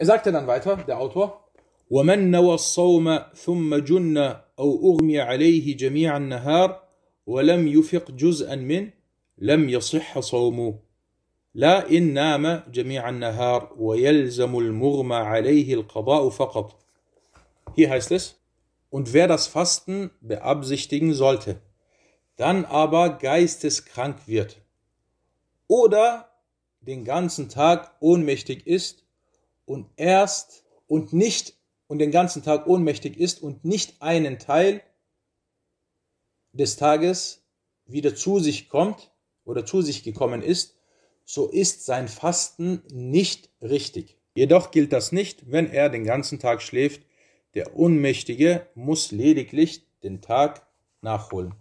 Er sagte dann weiter, der Autor, ومن نوى الصوم ثم جن أو أغمي عليه جميع النهار ولم يفق جزءا منه لم يصح صومه لا إن نام جميع النهار ويلزم المغمى عليه القضاء فقط Hier heißt es, und wer das Fasten beabsichtigen sollte, dann aber geisteskrank wird oder den ganzen Tag ohnmächtig ist und erst und nicht und den ganzen Tag ohnmächtig ist und nicht einen Teil des Tages wieder zu sich kommt oder zu sich gekommen ist, so ist sein Fasten nicht richtig. Jedoch gilt das nicht, wenn er den ganzen Tag schläft. Der Ohnmächtige muss lediglich den Tag nachholen.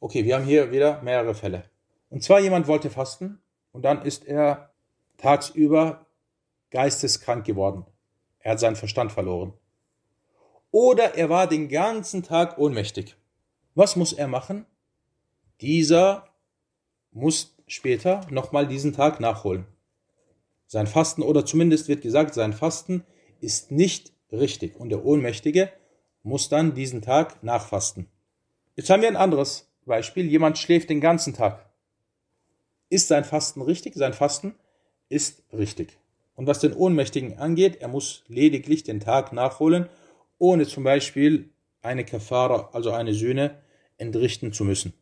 Okay, wir haben hier wieder mehrere Fälle. Und zwar jemand wollte fasten und dann ist er tagsüber geisteskrank geworden. Er hat seinen Verstand verloren. Oder er war den ganzen Tag ohnmächtig. Was muss er machen? Dieser muss später nochmal diesen Tag nachholen. Sein Fasten oder zumindest wird gesagt, sein Fasten ist nicht richtig und der Ohnmächtige muss dann diesen Tag nachfasten. Jetzt haben wir ein anderes Beispiel. Jemand schläft den ganzen Tag. Ist sein Fasten richtig? Sein Fasten ist richtig. Und was den Ohnmächtigen angeht, er muss lediglich den Tag nachholen, ohne zum Beispiel eine Kafara, also eine Sühne, entrichten zu müssen.